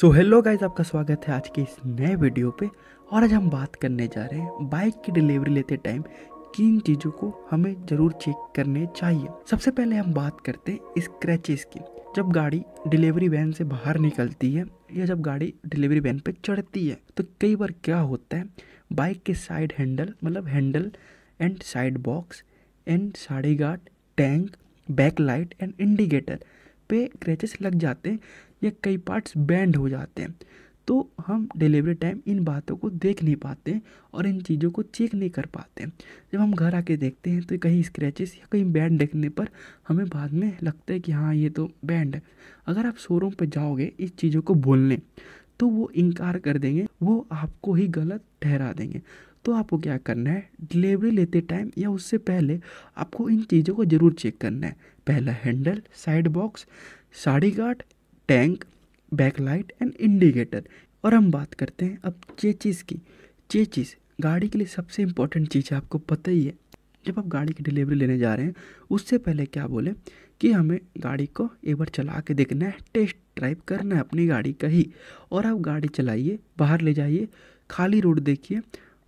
so hello guys आपका स्वागत है आज के इस नए वीडियो पे और आज हम बात करने जा रहे हैं बाइक की डिलीवरी लेते टाइम किन चीज़ों को हमें ज़रूर चेक करने चाहिए सबसे पहले हम बात करते हैं स्क्रैचेस की जब गाड़ी डिलीवरी वैन से बाहर निकलती है या जब गाड़ी डिलीवरी वैन पे चढ़ती है तो कई बार क्या होता है बाइक के साइड हैंडल मतलब handle and side box and sari guard tank back light and indicator पे क्रैचेस लग जाते हैं या कई पार्ट्स बैंड हो जाते हैं तो हम डिलीवरी टाइम इन बातों को देख नहीं पाते और इन चीज़ों को चेक नहीं कर पाते जब हम घर आके देखते हैं तो कहीं स्क्रैचेस या कहीं बैंड देखने पर हमें बाद में लगता है कि हाँ ये तो बैंड है अगर आप शोरूम पर जाओगे इस चीज़ों को बोलने तो वो इनकार कर देंगे वो आपको ही गलत ठहरा देंगे तो आपको क्या करना है डिलीवरी लेते टाइम या उससे पहले आपको इन चीज़ों को ज़रूर चेक करना है पहला handle side box sari guard tank backlight and indicator और हम बात करते हैं अब चेचिस की चेचिस गाड़ी के लिए सबसे इम्पोर्टेंट चीज़ आपको पता ही है जब आप गाड़ी की डिलीवरी लेने जा रहे हैं उससे पहले क्या बोले कि हमें गाड़ी को एक बार चला के देखना है टेस्ट ड्राइव करना है अपनी गाड़ी का ही और आप गाड़ी चलाइए बाहर ले जाइए खाली रोड देखिए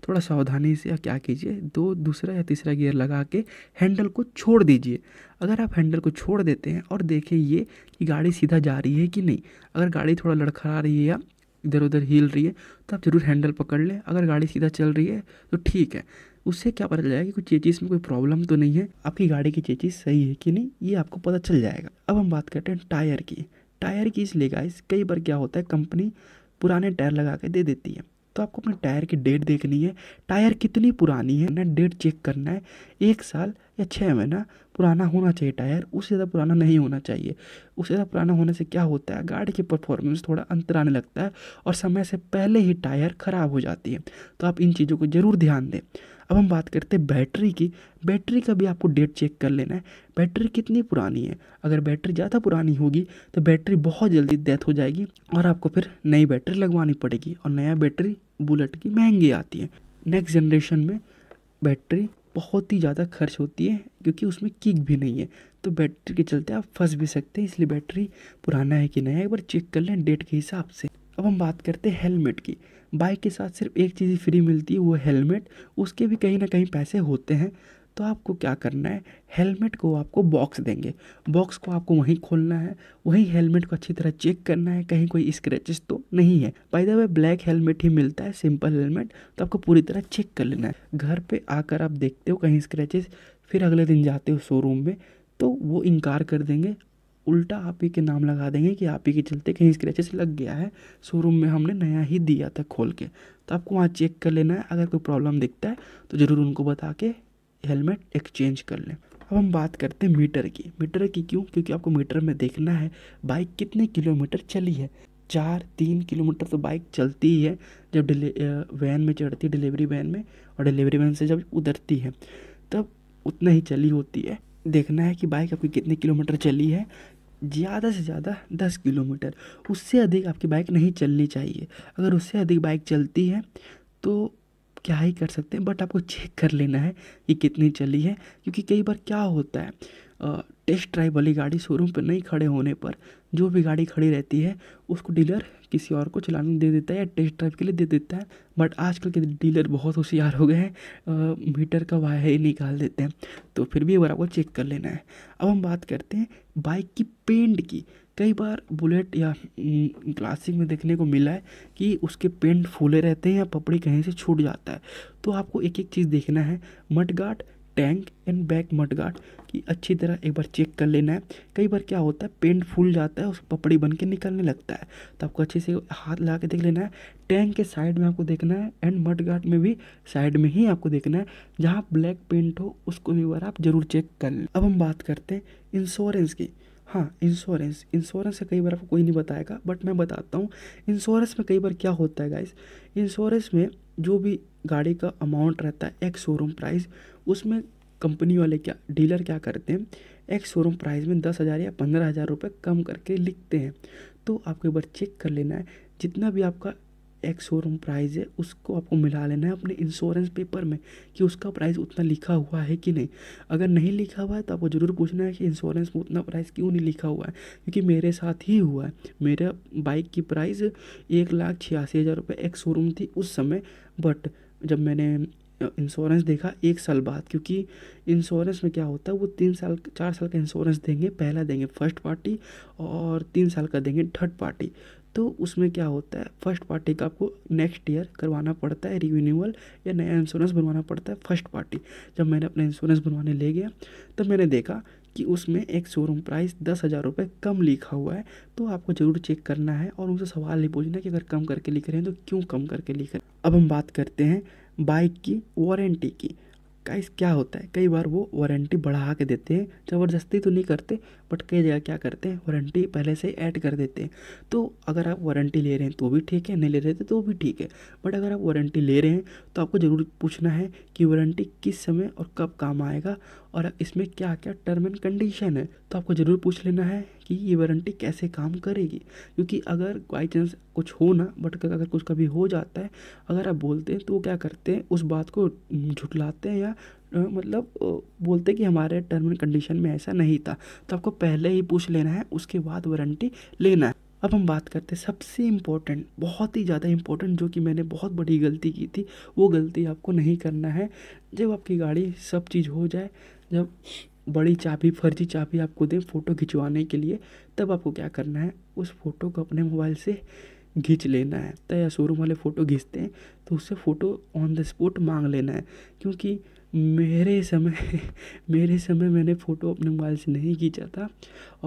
थोड़ा सावधानी से क्या कीजिए दो दूसरा या तीसरा गियर लगा के हैंडल को छोड़ दीजिए अगर आप हैंडल को छोड़ देते हैं और देखें ये कि गाड़ी सीधा जा रही है कि नहीं अगर गाड़ी थोड़ा लड़खड़ा रही है या इधर उधर हिल रही है तो आप ज़रूर हैंडल पकड़ लें अगर गाड़ी सीधा चल रही है तो ठीक है उससे क्या पता चल जाएगा कि चेचिस में कोई प्रॉब्लम तो नहीं है आपकी गाड़ी की चेचिस सही है कि नहीं ये आपको पता चल जाएगा अब हम बात करते हैं टायर की टायर की इसलिए गाइस कई बार क्या होता है कंपनी पुराने टायर लगा के दे देती है तो आपको अपने टायर की डेट देखनी है टायर कितनी पुरानी है ना डेट चेक करना है एक साल या छः महीना पुराना होना चाहिए टायर उससे ज़्यादा पुराना नहीं होना चाहिए उससे ज़्यादा पुराना होने से क्या होता है गाड़ी की परफॉर्मेंस थोड़ा अंतर आने लगता है और समय से पहले ही टायर ख़राब हो जाती है तो आप इन चीज़ों को ज़रूर ध्यान दें अब हम बात करते हैं बैटरी की बैटरी का भी आपको डेट चेक कर लेना है बैटरी कितनी पुरानी है अगर बैटरी ज़्यादा पुरानी होगी तो बैटरी बहुत जल्दी डेथ हो जाएगी और आपको फिर नई बैटरी लगवानी पड़ेगी और नया बैटरी बुलेट की महंगी आती है नेक्स्ट जनरेशन में बैटरी बहुत ही ज़्यादा खर्च होती है क्योंकि उसमें किक भी नहीं है तो बैटरी के चलते आप फंस भी सकते हैं इसलिए बैटरी पुराना है कि नया एक बार चेक कर लें डेट के हिसाब से अब हम बात करते हैं हेलमेट की बाइक के साथ सिर्फ एक चीज़ फ्री मिलती है वो हेलमेट उसके भी कहीं ना कहीं पैसे होते हैं तो आपको क्या करना है हेलमेट को आपको बॉक्स देंगे बॉक्स को आपको वहीं खोलना है वहीं हेलमेट को अच्छी तरह चेक करना है कहीं कोई स्क्रैचेस तो नहीं है by the way black helmet ही मिलता है सिंपल हेलमेट तो आपको पूरी तरह चेक कर लेना है घर पे आकर आप देखते हो कहीं स्क्रैचेस फिर अगले दिन जाते हो शोरूम में तो वो इनकार कर देंगे उल्टा आप ही के नाम लगा देंगे कि आप ही के चलते कहीं स्क्रैचेस लग गया है शोरूम में हमने नया ही दिया था खोल के तो आपको वहाँ चेक कर लेना है अगर कोई प्रॉब्लम दिखता है तो ज़रूर उनको बता के हेलमेट एक्सचेंज कर लें अब हम बात करते हैं मीटर की मीटर की क्यों क्योंकि आपको मीटर में देखना है बाइक कितने किलोमीटर चली है चार तीन किलोमीटर तो बाइक चलती ही है जब डिले वैन में चढ़ती है डिलीवरी वैन में और डिलीवरी वैन से जब उतरती है तब उतना ही चली होती है देखना है कि बाइक आपकी कितने किलोमीटर चली है ज़्यादा से ज़्यादा दस किलोमीटर उससे अधिक आपकी बाइक नहीं चलनी चाहिए अगर उससे अधिक बाइक चलती है तो क्या ही कर सकते हैं बट आपको चेक कर लेना है कि कितनी चली है क्योंकि कई बार क्या होता है टेस्ट ड्राइव वाली गाड़ी शोरूम पर नहीं खड़े होने पर जो भी गाड़ी खड़ी रहती है उसको डीलर किसी और को चलाने दे देता है या टेस्ट ड्राइव के लिए दे देता है बट आजकल के डीलर बहुत होशियार हो गए हैं मीटर का वायर ही निकाल देते हैं तो फिर भी एक बार आपको चेक कर लेना है अब हम बात करते हैं बाइक की पेंट की कई बार बुलेट या क्लासिक में देखने को मिला है कि उसके पेंट फूले रहते हैं या पपड़ी कहीं से छूट जाता है तो आपको एक एक चीज़ देखना है mudguard tank and back guard की अच्छी तरह एक बार चेक कर लेना है कई बार क्या होता है पेंट फूल जाता है उस पपड़ी बन के निकलने लगता है तो आपको अच्छे से हाथ लगा के देख लेना है टैंक के साइड में आपको देखना है एंड गार्ड में भी साइड में ही आपको देखना है जहाँ ब्लैक पेंट हो उसको भी बार आप ज़रूर चेक कर लें अब हम बात करते हैं इंश्योरेंस की हाँ इंश्योरेंस इंश्योरेंस से कई बार आपको कोई नहीं बताएगा बट मैं बताता हूँ इंश्योरेंस में कई बार क्या होता है गाइस इंश्योरेंस में जो भी गाड़ी का अमाउंट रहता है एक्स शोरूम प्राइस उसमें कंपनी वाले क्या डीलर क्या करते हैं एक्स शोरूम प्राइस में दस हज़ार या पंद्रह हज़ार रुपये कम करके लिखते हैं तो आपको एक बार चेक कर लेना है जितना भी आपका एक शोरूम प्राइस है उसको आपको मिला लेना है अपने इंश्योरेंस पेपर में कि उसका प्राइस उतना लिखा हुआ है कि नहीं अगर नहीं लिखा हुआ है तो आपको ज़रूर पूछना है कि इंश्योरेंस में उतना प्राइस क्यों नहीं लिखा हुआ है क्योंकि मेरे साथ ही हुआ है मेरा बाइक की प्राइस एक लाख छियासी हज़ार रुपये एक शोरूम थी उस समय बट जब मैंने इंश्योरेंस देखा एक साल बाद क्योंकि इंश्योरेंस में क्या होता है वो तीन साल चार साल का इंश्योरेंस देंगे पहला देंगे फर्स्ट पार्टी और तीन साल का देंगे थर्ड पार्टी तो उसमें क्या होता है फर्स्ट पार्टी का आपको नेक्स्ट ईयर करवाना पड़ता है रिन्यूअल या नया इंश्योरेंस बनवाना पड़ता है फर्स्ट पार्टी जब मैंने अपना इंश्योरेंस बनवाने ले गया तो मैंने देखा कि उसमें एक शोरूम प्राइस दस हज़ार रुपये कम लिखा हुआ है तो आपको ज़रूर चेक करना है और उनसे सवाल नहीं पूछना कि अगर कम करके लिख रहे हैं तो क्यों कम करके लिख रहे हैं अब हम बात करते हैं बाइक की वारंटी की गाइस क्या होता है कई बार वो वारंटी बढ़ा के देते हैं ज़बरदस्ती तो नहीं करते बट कई जगह क्या करते हैं वारंटी पहले से ऐड कर देते हैं तो अगर आप वारंटी ले रहे हैं तो भी ठीक है नहीं ले रहे थे तो भी ठीक है बट अगर आप वारंटी ले रहे हैं तो आपको ज़रूर पूछना है कि वारंटी किस समय और कब काम आएगा और इसमें क्या क्या टर्म एंड कंडीशन है तो आपको ज़रूर पूछ लेना है कि ये वारंटी कैसे काम करेगी क्योंकि अगर बाई चांस कुछ हो ना बट अगर कुछ कभी हो जाता है अगर आप बोलते हैं तो वो क्या करते हैं उस बात को झुटलाते हैं या मतलब बोलते कि हमारे टर्म एंड कंडीशन में ऐसा नहीं था तो आपको पहले ही पूछ लेना है उसके बाद वारंटी लेना है अब हम बात करते हैं सबसे इम्पोर्टेंट बहुत ही ज़्यादा इम्पोर्टेंट जो कि मैंने बहुत बड़ी गलती की थी वो गलती आपको नहीं करना है जब आपकी गाड़ी सब चीज़ हो जाए जब बड़ी चाबी फर्जी चाबी आपको दें फ़ोटो खिंचवाने के लिए तब आपको क्या करना है उस फ़ोटो को अपने मोबाइल से खींच लेना है तो या शोरूम वाले फ़ोटो खींचते हैं तो उससे फ़ोटो ऑन द स्पॉट मांग लेना है क्योंकि मेरे समय मेरे समय मैंने फ़ोटो अपने मोबाइल से नहीं खींचा था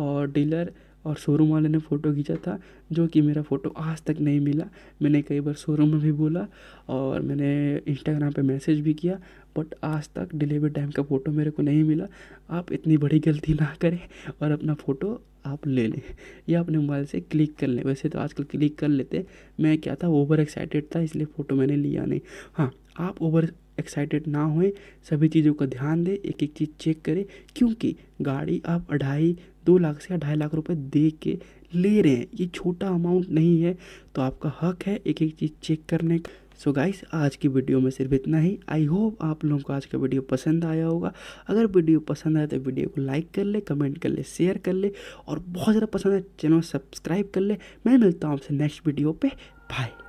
और डीलर और शोरूम वाले ने फ़ोटो खींचा था जो कि मेरा फ़ोटो आज तक नहीं मिला मैंने कई बार शोरूम में भी बोला और मैंने इंस्टाग्राम पे मैसेज भी किया बट आज तक डिलीवरी टाइम का फ़ोटो मेरे को नहीं मिला आप इतनी बड़ी गलती ना करें और अपना फ़ोटो आप ले लें या अपने मोबाइल से क्लिक कर लें वैसे तो आजकल क्लिक कर लेते मैं क्या था ओवर एक्साइटेड था इसलिए फ़ोटो मैंने लिया नहीं हाँ आप ओवर एक्साइटेड ना होएं सभी चीज़ों का ध्यान दें एक एक चीज़ चेक करें क्योंकि गाड़ी आप अढ़ाई दो लाख से अढ़ाई लाख रुपए दे के ले रहे हैं ये छोटा अमाउंट नहीं है तो आपका हक है एक एक चीज़ चेक करने का सो so गाइस आज की वीडियो में सिर्फ इतना ही आई होप आप लोगों को आज का वीडियो पसंद आया होगा अगर वीडियो पसंद आए तो वीडियो को लाइक कर ले कमेंट कर ले शेयर कर ले और बहुत ज़्यादा पसंद है चैनल सब्सक्राइब कर ले मैं मिलता हूँ आपसे नेक्स्ट वीडियो पे बाय